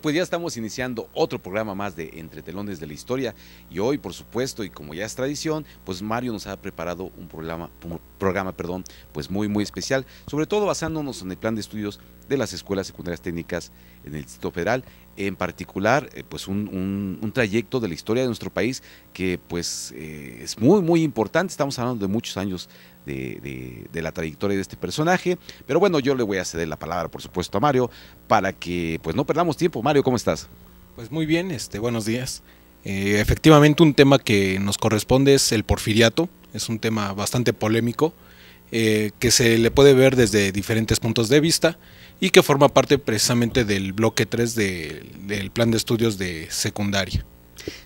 Pues ya estamos iniciando otro programa más de Entre Telones de la Historia y hoy, por supuesto, y como ya es tradición, pues Mario nos ha preparado un programa programa, perdón, pues muy, muy especial, sobre todo basándonos en el plan de estudios de las escuelas secundarias técnicas en el Distrito Federal, en particular, eh, pues un, un, trayecto de la historia de nuestro país que pues eh, es muy, muy importante, estamos hablando de muchos años de, de, la trayectoria de este personaje, pero bueno, yo le voy a ceder la palabra, por supuesto, a Mario, para que pues no perdamos tiempo. Mario, ¿cómo estás? Pues muy bien, este, buenos días. Eh, efectivamente, un tema que nos corresponde es el porfiriato, es un tema bastante polémico, eh, que se le puede ver desde diferentes puntos de vista y que forma parte precisamente del bloque 3 del plan de estudios de secundaria.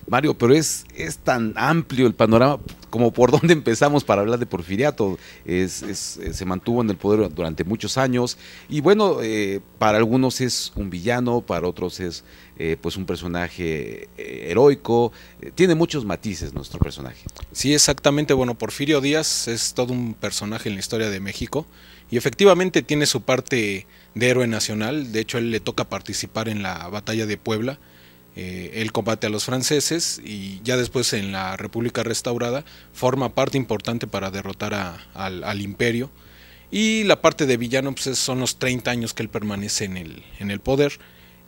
Mario, pero es, es tan amplio el panorama como por dónde empezamos para hablar de Porfiriato. Es, es, eh, se mantuvo en el poder durante muchos años y bueno, eh, para algunos es un villano, para otros es eh, pues un personaje heroico. tiene muchos matices nuestro personaje. Sí, exactamente. Bueno, Porfirio Díaz es todo un personaje en la historia de México y efectivamente tiene su parte de héroe nacional. De hecho, él le toca participar en la batalla de Puebla él eh, combate a los franceses y ya después en la República Restaurada forma parte importante para derrotar al, imperio. Y la parte de villano pues, son los 30 años que él permanece en el, en el poder.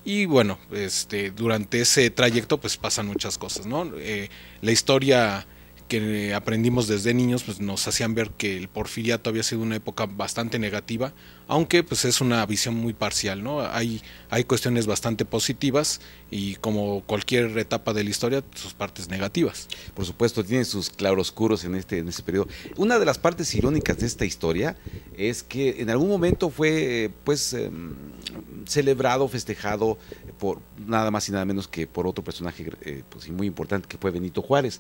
Y bueno, este, durante ese trayecto pues pasan muchas cosas, ¿no? Eh, la historia que aprendimos desde niños, pues nos hacían ver que el porfiriato había sido una época bastante negativa, aunque pues es una visión muy parcial, ¿no? Hay, hay cuestiones bastante positivas y como cualquier etapa de la historia, sus partes negativas. Por supuesto, tiene sus claroscuros en este, en ese periodo. Una de las partes irónicas de esta historia es que en algún momento fue pues em, celebrado, festejado por nada más y nada menos que por otro personaje eh, pues, muy importante que fue Benito Juárez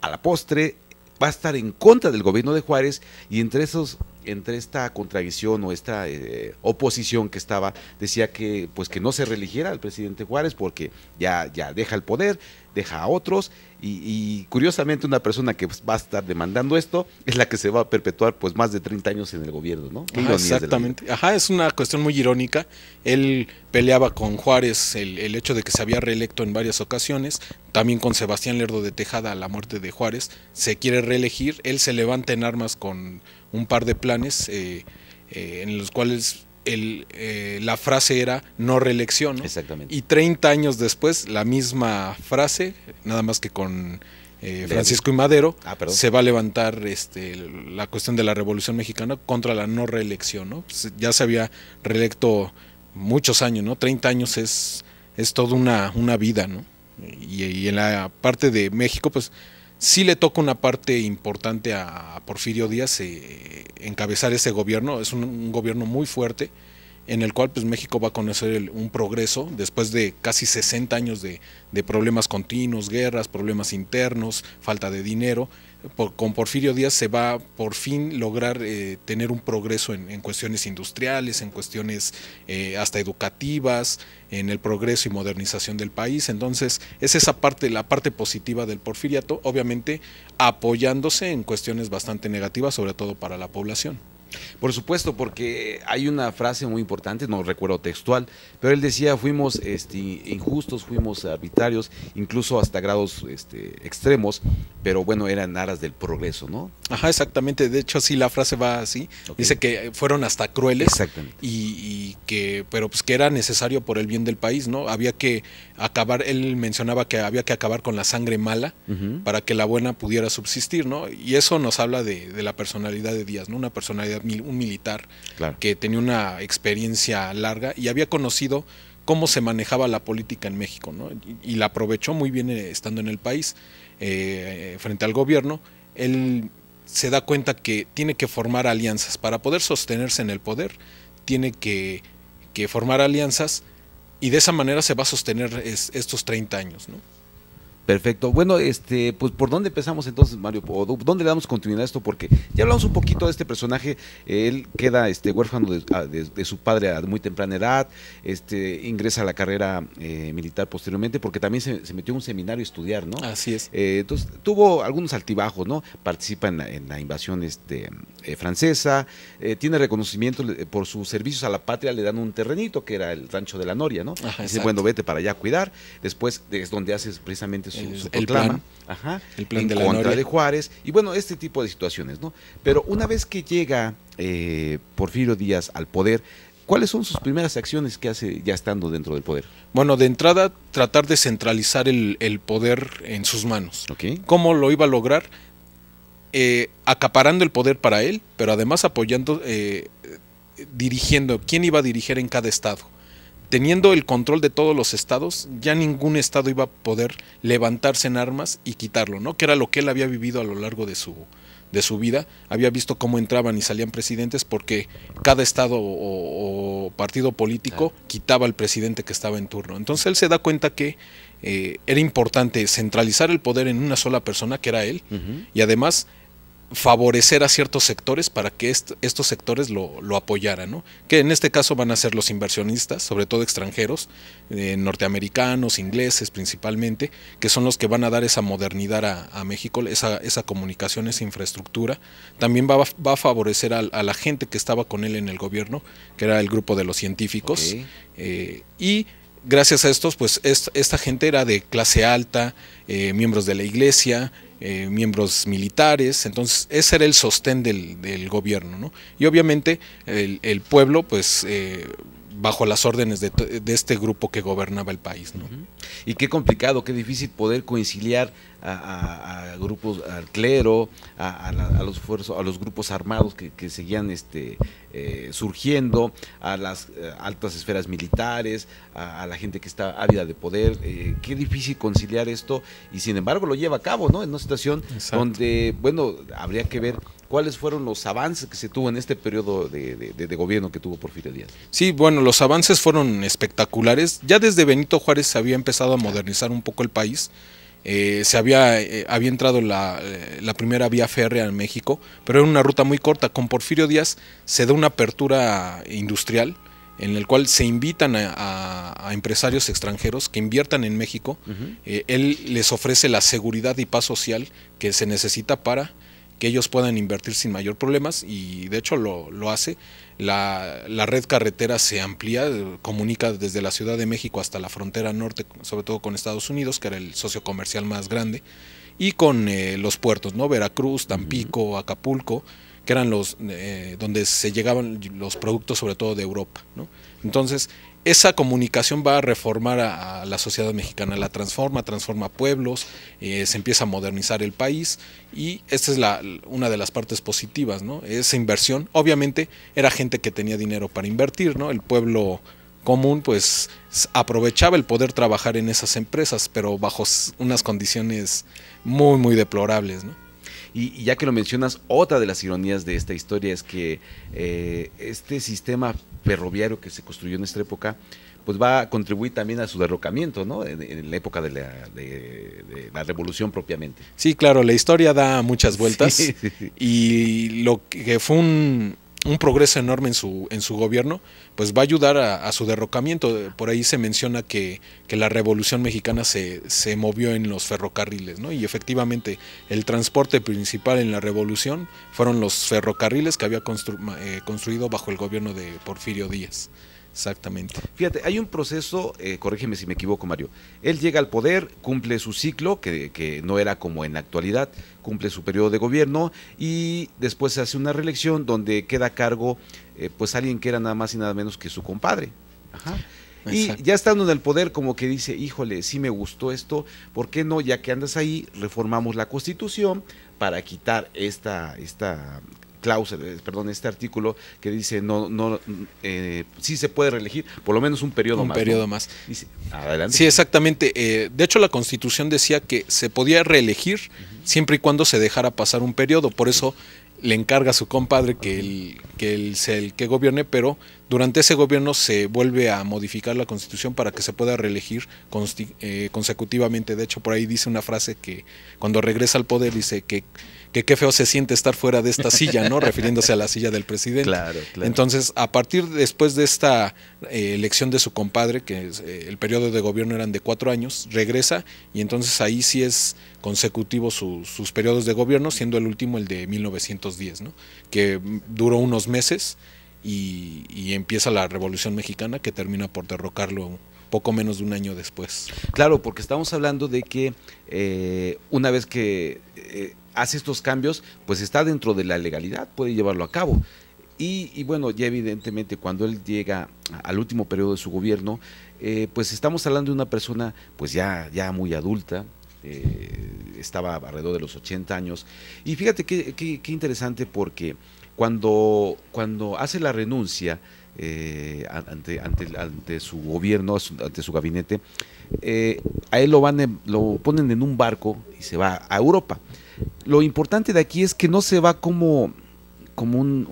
a la postre va a estar en contra del gobierno de Juárez y entre esos entre esta contradicción o esta eh, oposición que estaba, decía que pues que no se religiera al presidente Juárez porque ya, ya deja el poder, deja a otros y, curiosamente una persona que pues, va a estar demandando esto es la que se va a perpetuar pues más de 30 años en el gobierno, ¿no? exactamente. Ajá, es una cuestión muy irónica. Él peleaba con Juárez el, el hecho de que se había reelecto en varias ocasiones, también con Sebastián Lerdo de Tejada a la muerte de Juárez, se quiere reelegir, él se levanta en armas con un par de planes eh, eh, en los cuales eh, la frase era no reelección. Exactamente. Y 30 años después, la misma frase, nada más que con Francisco y Madero, ah, se va a levantar este, la cuestión de la Revolución Mexicana contra la no reelección. Pues, ya se había reelecto muchos años, ¿no? 30 años es, es toda una, una vida, Y, y en la parte de México, pues sí le toca una parte importante a Porfirio Díaz eh, encabezar ese gobierno, es un, gobierno muy fuerte en el cual pues México va a conocer un progreso después de casi 60 años de problemas continuos, guerras, problemas internos, falta de dinero por, con Porfirio Díaz se va por fin lograr eh, tener un progreso en, cuestiones industriales, en cuestiones eh, hasta educativas, en el progreso y modernización del país. Entonces, es esa parte, la parte positiva del porfiriato, obviamente apoyándose en cuestiones bastante negativas, sobre todo para la población. Por supuesto, porque hay una frase muy importante, no recuerdo textual, pero él decía, fuimos este, injustos, fuimos arbitrarios, incluso hasta grados este, extremos, pero bueno, eran aras del progreso, ¿no? Ajá, exactamente, de hecho sí, la frase va así, dice que fueron hasta crueles, Y, que, pero pues que era necesario por el bien del país, ¿no? Había que acabar, él mencionaba que había que acabar con la sangre mala para que la buena pudiera subsistir, ¿no? Y eso nos habla de, de la personalidad de Díaz, ¿no? Una personalidad un militar que tenía una experiencia larga y había conocido cómo se manejaba la política en México, y, la aprovechó muy bien eh, estando en el país, eh, frente al gobierno. Él se da cuenta que tiene que formar alianzas. Para poder sostenerse en el poder, tiene que, formar alianzas y de esa manera se va a sostener estos 30 años, ¿no? Perfecto. Bueno, este, pues ¿por dónde empezamos entonces, Mario? ¿Dónde le damos continuidad a esto? Porque ya hablamos un poquito de este personaje. Él queda este, huérfano de, ah, su padre a muy temprana edad. Este, ingresa a la carrera eh, militar posteriormente, porque también se, metió a un seminario a estudiar, ¿no? Así es. Eh, entonces, tuvo algunos altibajos, ¿no? Participa en la, invasión este, eh, francesa. tiene reconocimiento por sus servicios a la patria. Le dan un terrenito que era el rancho de la Noria, ¿no? Ajá, Dice, bueno, vete para allá a cuidar. Después es donde hace precisamente el plan, de la contra de Juárez, y bueno, este tipo de situaciones, ¿no? Pero una vez que llega eh, Porfirio Díaz al poder, ¿Cuáles son sus primeras acciones que hace ya estando dentro del poder? Bueno, de entrada, tratar de centralizar el, poder en sus manos. ¿Cómo lo iba a lograr? Eh, acaparando el poder para él, pero además apoyando, eh, dirigiendo quién iba a dirigir en cada estado teniendo el control de todos los estados, ya ningún estado iba a poder levantarse en armas y quitarlo, ¿no? Que era lo que él había vivido a lo largo de su, de su vida. Había visto cómo entraban y salían presidentes porque cada estado o, partido político quitaba al presidente que estaba en turno. Entonces él se da cuenta que eh, era importante centralizar el poder en una sola persona, que era él, y además favorecer a ciertos sectores para que estos sectores lo, apoyaran, ¿no? que en este caso van a ser los inversionistas, sobre todo extranjeros, eh, norteamericanos, ingleses principalmente, que son los que van a dar esa modernidad a, México, esa, comunicación, esa infraestructura. También va, a favorecer a, la gente que estaba con él en el gobierno, que era el grupo de los científicos. Eh, y gracias a estos, pues esta, gente era de clase alta, eh, miembros de la iglesia, eh, miembros militares, entonces ese era el sostén del, gobierno, ¿no? Y obviamente el, pueblo pues eh, bajo las órdenes de, de, este grupo que gobernaba el país. ¿no? Y qué complicado, qué difícil poder conciliar a, grupos, al clero, a, los a los grupos armados que, seguían este, eh, surgiendo, a las eh, altas esferas militares, a, la gente que está ávida de poder. Eh, qué difícil conciliar esto y sin embargo lo lleva a cabo, ¿no? En una situación donde, bueno, habría que ver ¿Cuáles fueron los avances que se tuvo en este periodo de, gobierno que tuvo Porfirio Díaz? Sí, bueno, los avances fueron espectaculares. Ya desde Benito Juárez se había empezado a modernizar un poco el país. Eh, se había, eh, había entrado eh, la, primera vía férrea en México, pero era una ruta muy corta. Con Porfirio Díaz se da una apertura industrial en el cual se invitan a, empresarios extranjeros que inviertan en México. él les ofrece la seguridad y paz social que se necesita para que ellos puedan invertir sin mayor problemas y de hecho lo, hace. La, red carretera se amplía, eh, comunica desde la Ciudad de México hasta la frontera norte, sobre todo con Estados Unidos, que era el socio comercial más grande, y con eh, los puertos, ¿no? Veracruz, Tampico, Acapulco, que eran los eh, donde se llegaban los productos sobre todo de Europa, ¿no? Entonces, esa comunicación va a reformar a, la sociedad mexicana, la transforma, transforma pueblos, eh, se empieza a modernizar el país y esta es la, una de las partes positivas, ¿no? Esa inversión, obviamente, era gente que tenía dinero para invertir, ¿no? El pueblo común pues aprovechaba el poder trabajar en esas empresas, pero bajo unas condiciones muy, muy deplorables, ¿no? Y, ya que lo mencionas, otra de las ironías de esta historia es que eh, este sistema ferroviario que se construyó en esta época, pues va a contribuir también a su derrocamiento, ¿no? En, la época de la, revolución propiamente. Sí, claro, la historia da muchas vueltas y lo que fue un, un progreso enorme en su, en su gobierno, pues va a ayudar a, su derrocamiento. Por ahí se menciona que, la Revolución Mexicana se, se, movió en los ferrocarriles, ¿no? Y efectivamente el transporte principal en la Revolución fueron los ferrocarriles que había eh, construido bajo el gobierno de Porfirio Díaz. Exactamente. Fíjate, hay un proceso, eh, corrígeme si me equivoco, Mario. Él llega al poder, cumple su ciclo, que, que, no era como en la actualidad, cumple su periodo de gobierno y después se hace una reelección donde queda a cargo eh, pues alguien que era nada más y nada menos que su compadre. Ajá. Y ya estando en el poder, como que dice, híjole, sí me gustó esto, ¿por qué no? Ya que andas ahí, reformamos la constitución para quitar esta, esta cláusula, perdón, este artículo que dice no, no, eh, sí se puede reelegir por lo menos un periodo más. Un periodo más. Sí, exactamente. Eh, de hecho, la Constitución decía que se podía reelegir siempre y cuando se dejara pasar un periodo. Por eso le encarga a su compadre que él, que él sea el que gobierne, pero durante ese gobierno se vuelve a modificar la constitución para que se pueda reelegir eh, consecutivamente. De hecho, por ahí dice una frase que cuando regresa al poder dice que que qué feo se siente estar fuera de esta silla, ¿no? Refiriéndose a la silla del presidente. Claro, claro. Entonces, a partir después de esta eh, elección de su compadre, que eh, el periodo de gobierno eran de cuatro años, regresa y entonces ahí sí es consecutivo sus periodos de gobierno, siendo el último el de 1910, ¿no? Que duró unos meses y, empieza la Revolución Mexicana que termina por derrocarlo poco menos de un año después. Claro, porque estamos hablando de que eh, una vez que hace estos cambios, pues está dentro de la legalidad, puede llevarlo a cabo. Y, bueno, ya evidentemente cuando él llega al último periodo de su gobierno, eh, pues estamos hablando de una persona pues ya, ya muy adulta, eh, estaba alrededor de los 80 años. Y fíjate qué, qué, interesante porque cuando, cuando hace la renuncia eh, ante, ante, ante, su gobierno, ante su gabinete, a él lo, van, lo ponen en un barco y se va a Europa. Lo importante de aquí es que no se va como como un,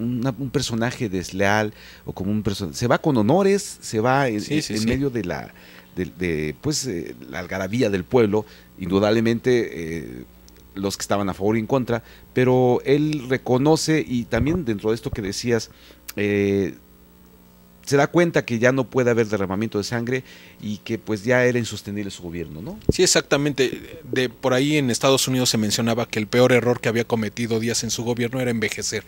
personaje desleal o como un Se va con honores, se va en, medio de la de, pues eh, la algarabía del pueblo, indudablemente eh, los que estaban a favor y en contra, pero él reconoce y también dentro de esto que decías eh, se da cuenta que ya no puede haber derramamiento de sangre y que pues ya era insostenible su gobierno, ¿no? Sí, exactamente. De, por ahí en Estados Unidos se mencionaba que el peor error que había cometido Díaz en su gobierno era envejecer.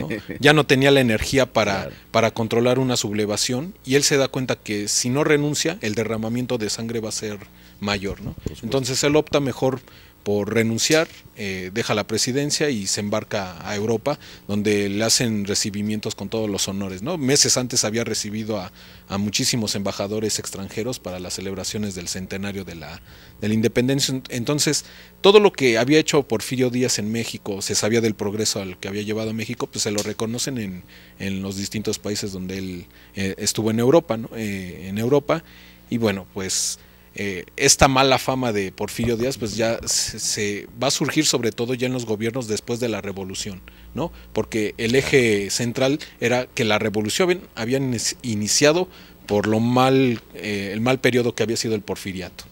ya no tenía la energía para, para controlar una sublevación y él se da cuenta que si no renuncia, el derramamiento de sangre va a ser mayor, ¿no? Entonces él opta mejor por renunciar, eh, deja la presidencia y se embarca a Europa, donde le hacen recibimientos con todos los honores. ¿no? Meses antes había recibido a, muchísimos embajadores extranjeros para las celebraciones del centenario de la, la, independencia. Entonces, todo lo que había hecho Porfirio Díaz en México, se sabía del progreso al que había llevado a México, pues se lo reconocen en, en los distintos países donde él eh, estuvo en Europa, ¿no? Eh, en Europa. Y bueno, pues eh, esta mala fama de Porfirio Díaz, pues ya se, va a surgir sobre todo ya en los gobiernos después de la revolución, ¿no? Porque el eje central era que la revolución habían iniciado por lo mal, eh, el mal periodo que había sido el porfiriato.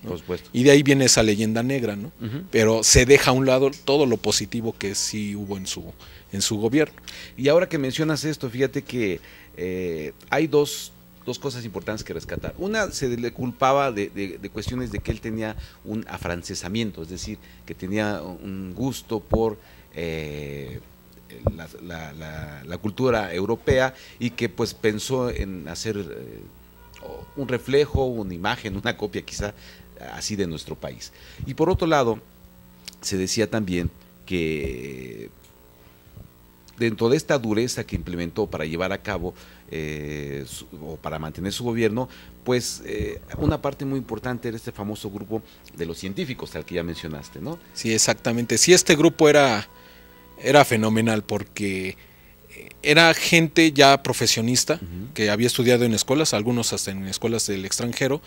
y de ahí viene esa leyenda negra, ¿no? Pero se deja a un lado todo lo positivo que sí hubo en su, en su gobierno. Y ahora que mencionas esto, fíjate que eh, hay dos, dos cosas importantes que rescatar. Una, se le culpaba de, cuestiones de que él tenía un afrancesamiento, es decir, que tenía un gusto por... Eh, la, cultura europea y que pues pensó en hacer eh, un reflejo, una imagen, una copia quizá así de nuestro país. Y por otro lado, se decía también que dentro de esta dureza que implementó para llevar a cabo eh, o para mantener su gobierno, pues eh, una parte muy importante era este famoso grupo de los científicos, al que ya mencionaste, ¿no? Sí, exactamente. Sí, este grupo era, era fenomenal porque era gente ya profesionista que había estudiado en escuelas, algunos hasta en escuelas del extranjero,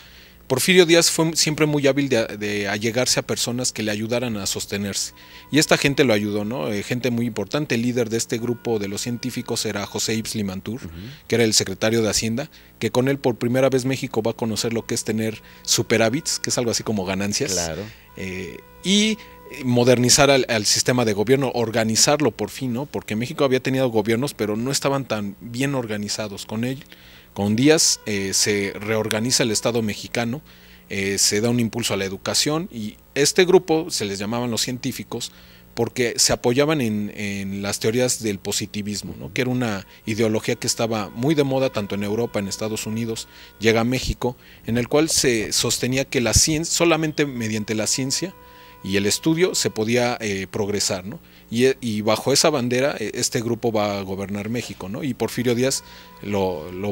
Porfirio Díaz fue siempre muy hábil de, de, allegarse a personas que le ayudaran a sostenerse. Y esta gente lo ayudó, ¿no? Eh, gente muy importante. El líder de este grupo de los científicos era José Ibs Limantur, que era el secretario de Hacienda, que con él por primera vez México va a conocer lo que es tener superávits, que es algo así como ganancias. Claro. Eh, y modernizar al, al, sistema de gobierno, organizarlo por fin, ¿no? Porque México había tenido gobiernos, pero no estaban tan bien organizados. Con él con Díaz eh, se reorganiza el Estado mexicano, eh, se da un impulso a la educación y este grupo se les llamaban los científicos porque se apoyaban en, las teorías del positivismo, que era una ideología que estaba muy de moda tanto en Europa, en Estados Unidos, llega a México, en el cual se sostenía que la ciencia, solamente mediante la ciencia, y el estudio se podía eh, progresar, ¿no? Y, bajo esa bandera eh, este grupo va a gobernar México, ¿no? Y Porfirio Díaz lo,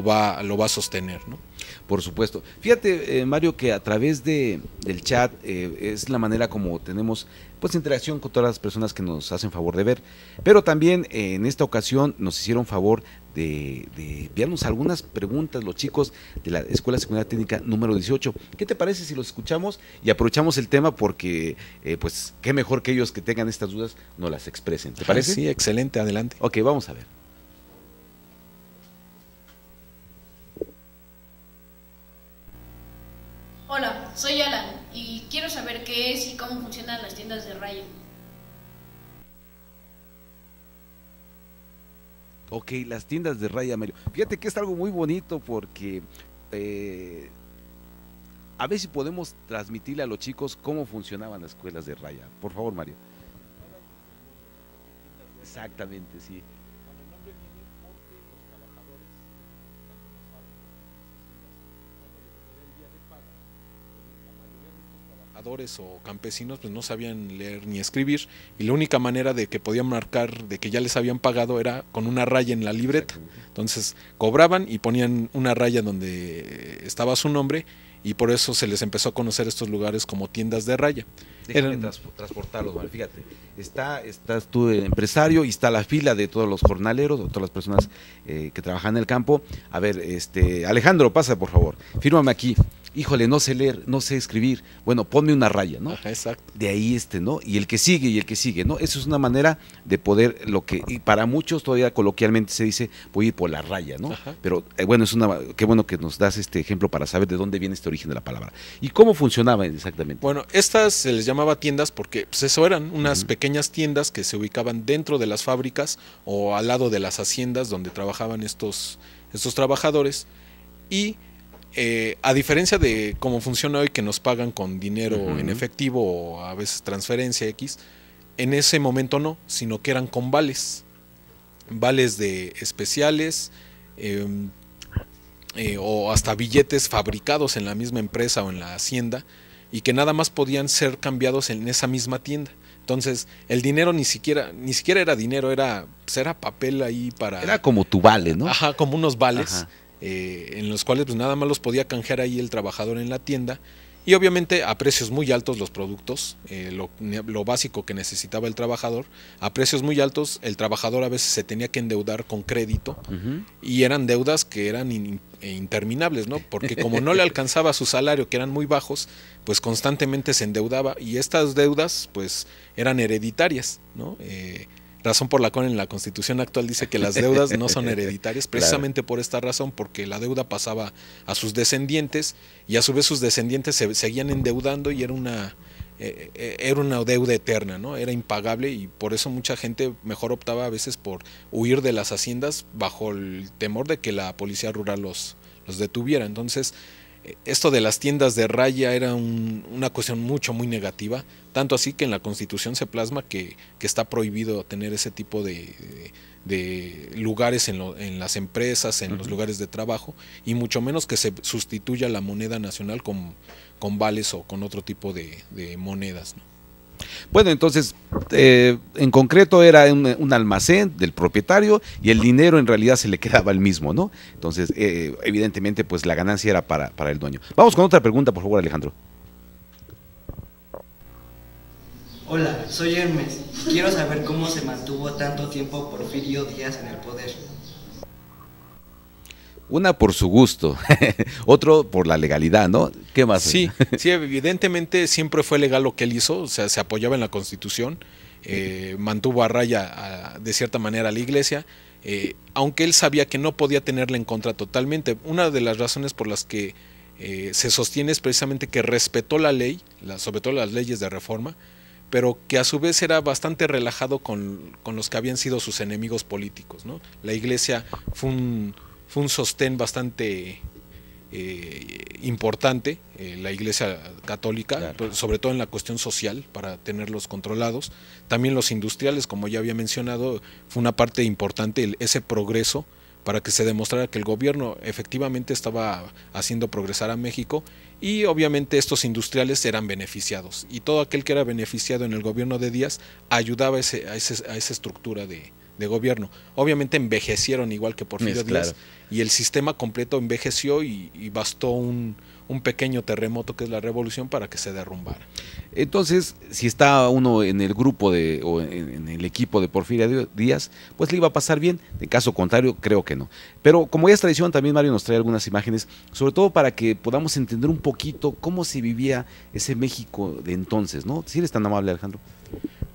va, a sostener, ¿no? Por supuesto. Fíjate, eh, Mario, que a través de, del chat es la manera como tenemos pues interacción con todas las personas que nos hacen favor de ver. Pero también en esta ocasión nos hicieron favor de, enviarnos algunas preguntas los chicos de la Escuela Secundaria Técnica número 18. ¿Qué te parece si los escuchamos y aprovechamos el tema porque, eh, pues, qué mejor que ellos que tengan estas dudas no las expresen? ¿Te parece? Sí, excelente, adelante. Ok, vamos a ver. Hola, soy Alan y quiero saber qué es y cómo funcionan las tiendas de Rayo. Ok, las tiendas de Raya Mario. Fíjate que es algo muy bonito porque eh, a ver si podemos transmitirle a los chicos cómo funcionaban las escuelas de Raya. Por favor, Mario. Exactamente, sí. o campesinos pues no sabían leer ni escribir y la única manera de que podían marcar de que ya les habían pagado era con una raya en la libreta. Entonces cobraban y ponían una raya donde eh, estaba su nombre y por eso se les empezó a conocer estos lugares como tiendas de raya. Eran... transportarlos, fíjate, está, estás tú el empresario y está la fila de todos los jornaleros, o todas las personas eh, que trabajan en el campo. A ver, este Alejandro, pasa por favor, fírmame aquí híjole, no sé leer, no sé escribir, bueno, ponme una raya, ¿no? exacto. De ahí este, ¿no? Y el que sigue y el que sigue, ¿no? Eso es una manera de poder lo que, y para muchos todavía coloquialmente se dice, voy a ir por la raya, ¿no? Pero eh, bueno, es una, qué bueno que nos das este ejemplo para saber de dónde viene este origen de la palabra. ¿Y cómo funcionaba exactamente? Bueno, estas se les llamaba tiendas porque pues, eso eran unas pequeñas tiendas que se ubicaban dentro de las fábricas o al lado de las haciendas donde trabajaban estos, estos trabajadores y eh, a diferencia de cómo funciona hoy, que nos pagan con dinero en efectivo o a veces transferencia X, en ese momento no, sino que eran con vales. Vales de especiales em, eh, o hasta billetes fabricados en la misma empresa o en la hacienda y que nada más podían ser cambiados en esa misma tienda. Entonces, el dinero ni siquiera, ni siquiera era dinero, era, pues, era papel ahí para. Era como tu vale, ¿no? Ajá, como unos vales. Eh, en los cuales pues, nada más los podía canjear ahí el trabajador en la tienda. Y obviamente a precios muy altos los productos, eh, lo, básico que necesitaba el trabajador, a precios muy altos el trabajador a veces se tenía que endeudar con crédito y eran deudas que eran e interminables, ¿no? Porque como no le alcanzaba su salario, que eran muy bajos, pues constantemente se endeudaba y estas deudas pues eran hereditarias, ¿no? Eh, razón por la cual en la constitución actual dice que las deudas no son hereditarias, precisamente por esta razón, porque la deuda pasaba a sus descendientes y a su vez sus descendientes se seguían endeudando y era una, eh, eh, era una deuda eterna, ¿no? Era impagable y por eso mucha gente mejor optaba a veces por huir de las haciendas bajo el temor de que la policía rural los, los detuviera. Entonces, esto de las tiendas de raya era una cuestión mucho, muy negativa, tanto así que en la Constitución se plasma que, está prohibido tener ese tipo de, lugares en, las empresas, en los lugares de trabajo, y mucho menos que se sustituya la moneda nacional con, con vales o con otro tipo de, de monedas. ¿no? Bueno, entonces, eh, en concreto era un, almacén del propietario y el dinero en realidad se le quedaba al mismo, ¿no? Entonces, eh, evidentemente, pues la ganancia era para, para el dueño. Vamos con otra pregunta, por favor, Alejandro. Hola, soy Hermes. Quiero saber cómo se mantuvo tanto tiempo Porfirio Díaz en el poder. Una por su gusto, otro por la legalidad, ¿no? ¿Qué más? Sí, sí, evidentemente siempre fue legal lo que él hizo, o sea, se apoyaba en la Constitución, eh, mantuvo a raya de cierta manera a la Iglesia, eh, aunque él sabía que no podía tenerla en contra totalmente. Una de las razones por las que eh, se sostiene es precisamente que respetó la ley, sobre todo las leyes de reforma, pero que a su vez era bastante relajado con, con los que habían sido sus enemigos políticos. ¿no? La iglesia fue un, fue un sostén bastante eh, importante eh, la Iglesia Católica, pues, sobre todo en la cuestión social, para tenerlos controlados. También los industriales, como ya había mencionado, fue una parte importante ese progreso para que se demostrara que el gobierno efectivamente estaba haciendo progresar a México y obviamente estos industriales eran beneficiados y todo aquel que era beneficiado en el gobierno de Díaz ayudaba a esa estructura de, de gobierno. Obviamente envejecieron igual que Porfirio Díaz y el sistema completo envejeció y, bastó un, pequeño terremoto que es la revolución para que se derrumbara. Entonces, si está uno en el grupo de, o en, el equipo de Porfirio Díaz, pues le iba a pasar bien. De caso contrario, creo que no. Pero como ya es tradición, también Mario nos trae algunas imágenes, sobre todo para que podamos entender un poquito cómo se vivía ese México de entonces, ¿no? Si eres tan amable, Alejandro.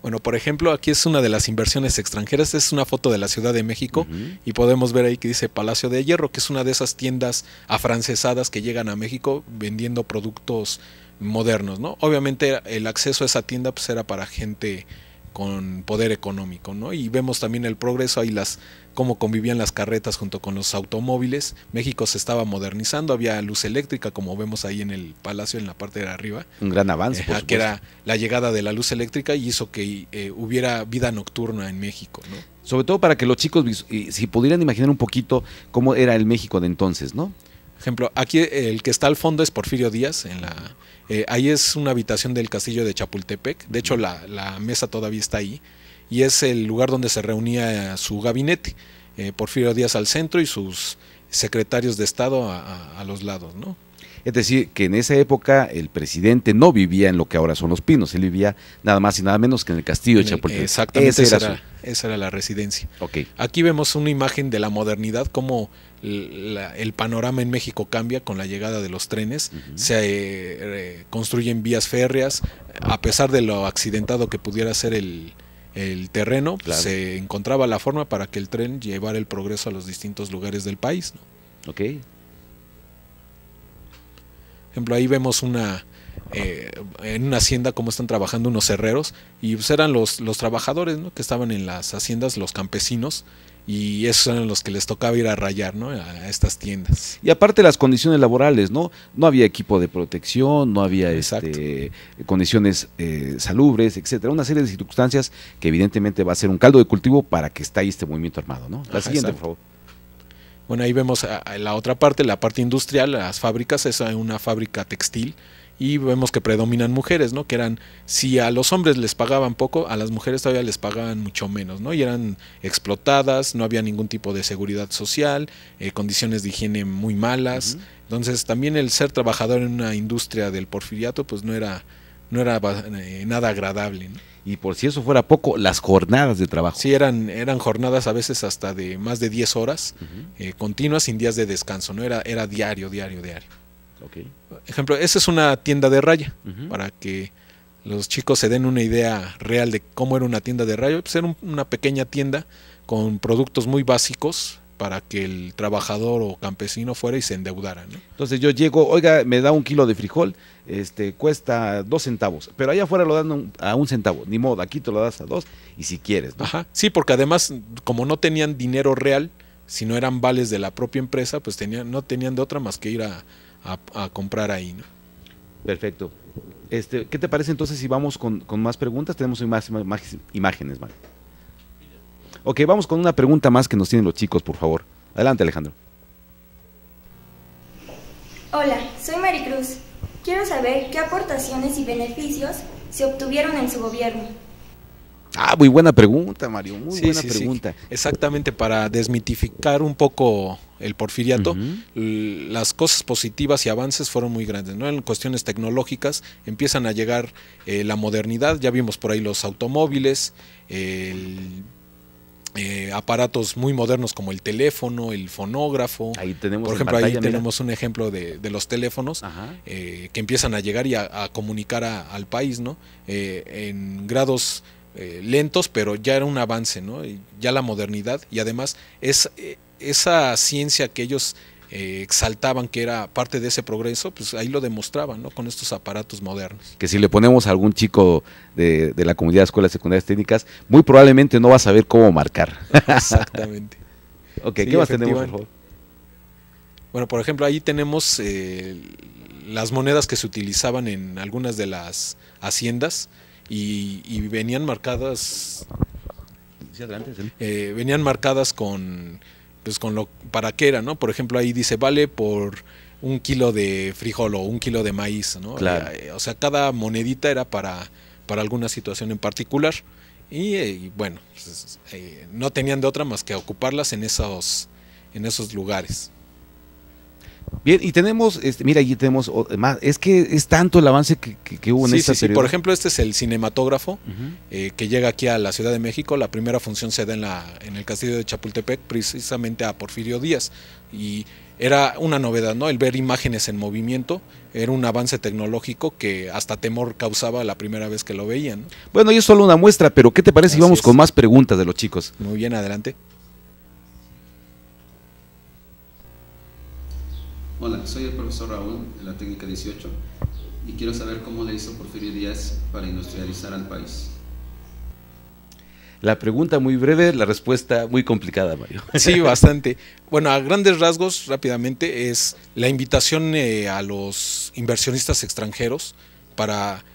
Bueno, por ejemplo, aquí es una de las inversiones extranjeras, es una foto de la Ciudad de México y podemos ver ahí que dice Palacio de Hierro, que es una de esas tiendas afrancesadas que llegan a México vendiendo productos modernos, ¿no? Obviamente el acceso a esa tienda pues era para gente con poder económico, ¿no? Y vemos también el progreso ahí las cómo convivían las carretas junto con los automóviles. México se estaba modernizando, había luz eléctrica, como vemos ahí en el palacio en la parte de arriba. Un gran avance, eh, ah, que era la llegada de la luz eléctrica y hizo que eh, hubiera vida nocturna en México, ¿no? Sobre todo para que los chicos eh, si pudieran imaginar un poquito cómo era el México de entonces, ¿no? Ejemplo, aquí el que está al fondo es Porfirio Díaz en la eh, ahí es una habitación del castillo de Chapultepec. De hecho, la, la, mesa todavía está ahí. Y es el lugar donde se reunía su gabinete. Eh, Porfirio Díaz al centro y sus secretarios de Estado a, a los lados, ¿no? Es decir, que en esa época el presidente no vivía en lo que ahora son los pinos, él vivía nada más y nada menos que en el castillo de eh, Chapultepec. Exactamente, esa era, la residencia. Okay. Aquí vemos una imagen de la modernidad, cómo el panorama en México cambia con la llegada de los trenes, se eh, construyen vías férreas, a pesar de lo accidentado que pudiera ser el, terreno, se encontraba la forma para que el tren llevara el progreso a los distintos lugares del país. ¿no? ejemplo, ahí vemos una, eh, en una hacienda cómo están trabajando unos herreros y pues, eran los, los trabajadores que estaban en las haciendas, los campesinos y esos eran los que les tocaba ir a rayar ¿no? a estas tiendas. Y aparte las condiciones laborales, ¿no? No había equipo de protección, no había este, condiciones eh, salubres, etcétera. Una serie de circunstancias que evidentemente va a ser un caldo de cultivo para que esté ahí este movimiento armado, ¿no? La siguiente, por favor. Bueno, ahí vemos la otra parte, la parte industrial, las fábricas, es una fábrica textil y vemos que predominan mujeres, ¿no? Que eran, si a los hombres les pagaban poco, a las mujeres todavía les pagaban mucho menos, ¿no? Y eran explotadas, no había ningún tipo de seguridad social, eh, condiciones de higiene muy malas. Entonces también el ser trabajador en una industria del porfiriato, pues no era, no era eh, nada agradable, ¿no? y por si eso fuera poco, las jornadas de trabajo. Sí, eran, eran jornadas a veces hasta de más de 10 horas eh, continuas sin días de descanso, ¿no? Era, era diario, diario, diario. Ejemplo, esa es una tienda de raya, para que los chicos se den una idea real de cómo era una tienda de raya. Pues era una pequeña tienda con productos muy básicos, para que el trabajador o campesino fuera y se endeudara. ¿no? Entonces yo llego, oiga, me da un kilo de frijol, este, cuesta dos centavos, pero allá afuera lo dan a un centavo, ni modo, aquí te lo das a dos y si quieres. Sí, porque además como no tenían dinero real, si no eran vales de la propia empresa, pues tenían, no tenían de otra más que ir a, comprar ahí. ¿no? Perfecto. Este, ¿Qué te parece entonces si vamos con, más preguntas? Tenemos más imágenes, ¿vale? Ok, vamos con una pregunta más que nos tienen los chicos, por favor. Adelante, Alejandro. Hola, soy Maricruz. Quiero saber qué aportaciones y beneficios se obtuvieron en su gobierno. Ah, muy buena pregunta, Mario, muy buena pregunta. Exactamente, para desmitificar un poco el porfiriato, las cosas positivas y avances fueron muy grandes, ¿no? En cuestiones tecnológicas empiezan a llegar eh, la modernidad, ya vimos por ahí los automóviles, el eh, aparatos muy modernos como el teléfono, el fonógrafo. tenemos Por ejemplo, ahí tenemos un ejemplo de, los teléfonos eh, que empiezan a llegar y a, comunicar al país, ¿no? Eh, en grados eh, lentos, pero ya era un avance, ¿no? Ya la modernidad y además es esa ciencia que ellos eh, exaltaban que era parte de ese progreso, pues ahí lo demostraban, ¿no? Con estos aparatos modernos. Que si le ponemos a algún chico de, la comunidad de escuelas secundarias técnicas, muy probablemente no va a saber cómo marcar. Exactamente. ok, ¿qué más tenemos, por favor? Bueno, por ejemplo, ahí tenemos eh, las monedas que se utilizaban en algunas de las haciendas y, venían marcadas. Eh, venían marcadas con pues con lo para qué era, ¿no? Por ejemplo, ahí dice, vale por un kilo de frijol o un kilo de maíz, ¿no? Eh, o sea, cada monedita era para, alguna situación en particular. Y, eh, bueno, pues, eh, no tenían de otra más que ocuparlas en esos, en esos lugares. Bien, y tenemos, este, mira, allí tenemos eh, más. Es que es tanto el avance que, hubo en esa esta sí, sí, Por ejemplo, este es el cinematógrafo eh, que llega aquí a la Ciudad de México. La primera función se da en, la, en el castillo de Chapultepec, precisamente a Porfirio Díaz. Y era una novedad, ¿no? El ver imágenes en movimiento era un avance tecnológico que hasta temor causaba la primera vez que lo veían. Bueno, y es solo una muestra, pero ¿qué te parece si vamos con más preguntas de los chicos? Muy bien, adelante. Hola, soy el profesor Raúl de la técnica 18 y quiero saber cómo le hizo Porfirio Díaz para industrializar al país. La pregunta muy breve, la respuesta muy complicada, Mario. Sí, bastante. Bueno, a grandes rasgos, rápidamente, es la invitación eh, a los inversionistas extranjeros para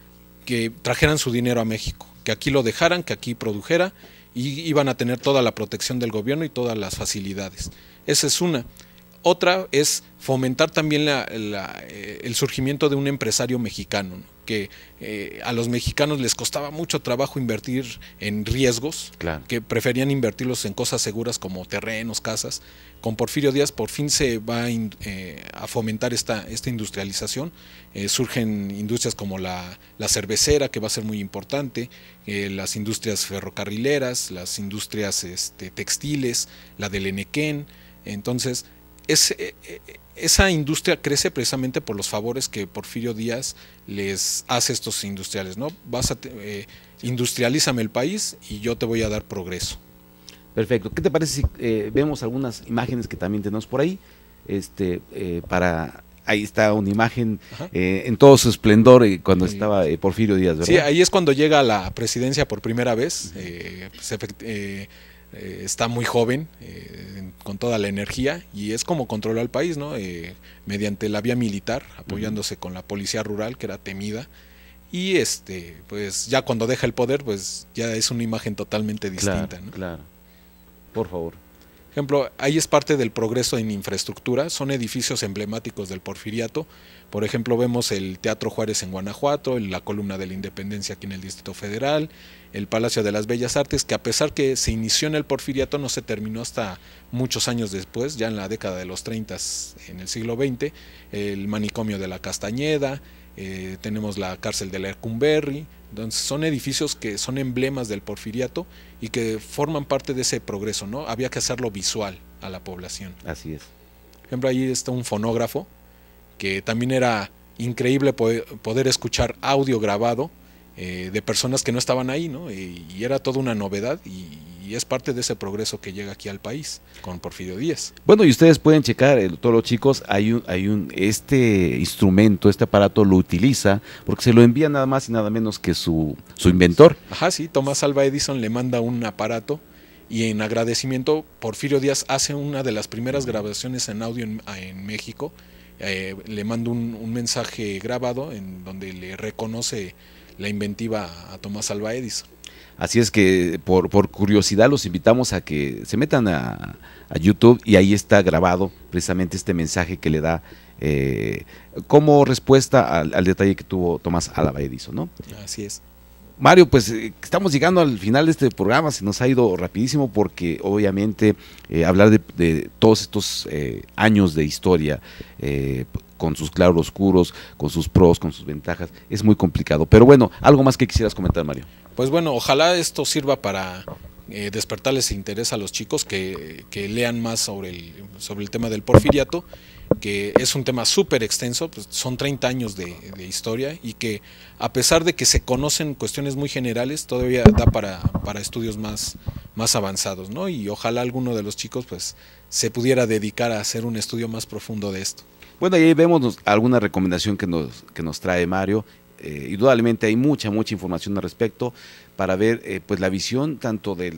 que trajeran su dinero a México, que aquí lo dejaran, que aquí produjera y iban a tener toda la protección del gobierno y todas las facilidades. Esa es una. Otra es fomentar también eh, el surgimiento de un empresario mexicano, que eh, a los mexicanos les costaba mucho trabajo invertir en riesgos, que preferían invertirlos en cosas seguras como terrenos, casas. Con Porfirio Díaz por fin se va a, eh, fomentar esta, esta industrialización. surgen industrias como la, cervecera, que va a ser muy importante, las industrias ferrocarrileras, las industrias este, textiles, la del Enequén. Entonces, eh, eh, esa industria crece precisamente por los favores que Porfirio Díaz les hace a estos industriales, ¿no? Vas a, eh, industrialízame el país y yo te voy a dar progreso. Perfecto. ¿Qué te parece si eh, vemos algunas imágenes que también tenemos por ahí? Este, para ahí está una imagen en todo su esplendor cuando estaba Porfirio Díaz, ¿verdad? Sí, ahí es cuando llega a la presidencia por primera vez. Pues, eh, está muy joven, eh, con toda la energía, y es como controla al país, ¿no? Eh, mediante la vía militar, apoyándose con la policía rural, que era temida. Y este, pues ya cuando deja el poder, pues ya es una imagen totalmente distinta. ¿no? claro. Por favor. Ejemplo, ahí es parte del progreso en infraestructura, son edificios emblemáticos del porfiriato. Por ejemplo, vemos el Teatro Juárez en Guanajuato, la Columna de la Independencia aquí en el Distrito Federal, el Palacio de las Bellas Artes, que a pesar que se inició en el Porfiriato, no se terminó hasta muchos años después, ya en la década de los 30, en el siglo XX, el manicomio de la Castañeda, eh, tenemos la cárcel de la Ercumberri, son edificios que son emblemas del Porfiriato y que forman parte de ese progreso, ¿no? Había que hacerlo visual a la población. Así es. Por ejemplo, ahí está un fonógrafo que también era increíble poder escuchar audio grabado eh, de personas que no estaban ahí, ¿no? Y, era toda una novedad y, es parte de ese progreso que llega aquí al país con Porfirio Díaz. Bueno, y ustedes pueden checar, eh, todos los chicos, hay un, hay un, este instrumento, este aparato lo utiliza porque se lo envía nada más y nada menos que su, su inventor. Ajá, sí, Tomás Alba Edison le manda un aparato y en agradecimiento Porfirio Díaz hace una de las primeras grabaciones en audio en, México, eh, le manda un mensaje grabado en donde le reconoce la inventiva a Tomás Alba Así es que por, curiosidad los invitamos a que se metan a, YouTube y ahí está grabado precisamente este mensaje que le da eh, como respuesta al, detalle que tuvo Tomás Albaedizo. ¿no? Así es. Mario, pues eh, estamos llegando al final de este programa, se nos ha ido rapidísimo porque obviamente eh, hablar de, todos estos años de historia, con sus oscuros, con sus pros, con sus ventajas. Es muy complicado. Pero bueno, algo más que quisieras comentar, Mario. Pues bueno, ojalá esto sirva para eh, despertarles interés a los chicos que, que lean más sobre el, sobre el tema del porfiriato que es un tema súper extenso, pues son 30 años de, historia y que a pesar de que se conocen cuestiones muy generales, todavía da para, estudios más, más avanzados, ¿no? Y ojalá alguno de los chicos pues se pudiera dedicar a hacer un estudio más profundo de esto. Bueno, ahí vemos alguna recomendación que nos, que nos trae Mario. Eh, indudablemente hay mucha, mucha información al respecto, para ver eh, pues la visión tanto de,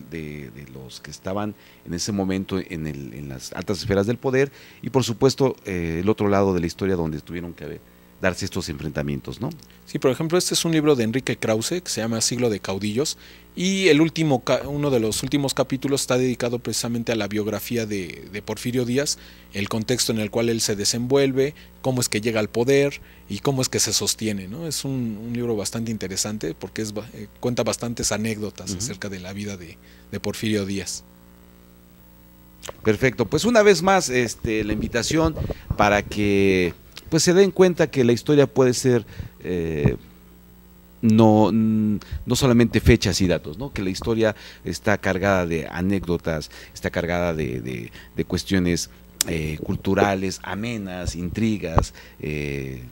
los que estaban en ese momento en, el, en, las altas esferas del poder y por supuesto eh, el otro lado de la historia donde tuvieron que darse estos enfrentamientos, ¿no? Sí, por ejemplo, este es un libro de Enrique Krause que se llama Siglo de Caudillos y el último, uno de los últimos capítulos está dedicado precisamente a la biografía de, Porfirio Díaz, el contexto en el cual él se desenvuelve, cómo es que llega al poder y cómo es que se sostiene. ¿no? Es un, libro bastante interesante porque es, eh, cuenta bastantes anécdotas acerca de la vida de, Porfirio Díaz. Perfecto, pues una vez más este, la invitación para que pues se den cuenta que la historia puede ser... Eh, no, mm, no solamente fechas y datos, ¿no? que la historia está cargada de anécdotas, está cargada de, cuestiones eh, culturales, amenas, intrigas. Eh.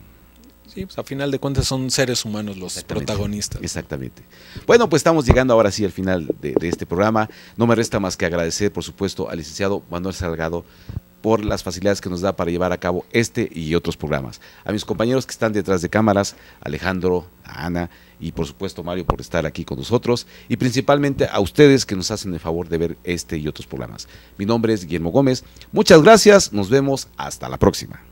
Sí, pues a final de cuentas son seres humanos los protagonistas. Exactamente. Bueno, pues estamos llegando ahora sí al final de, de, este programa. No me resta más que agradecer, por supuesto, al licenciado Manuel Salgado por las facilidades que nos da para llevar a cabo este y otros programas. A mis compañeros que están detrás de cámaras, Alejandro, Ana y por supuesto Mario por estar aquí con nosotros y principalmente a ustedes que nos hacen el favor de ver este y otros programas. Mi nombre es Guillermo Gómez. Muchas gracias, nos vemos hasta la próxima.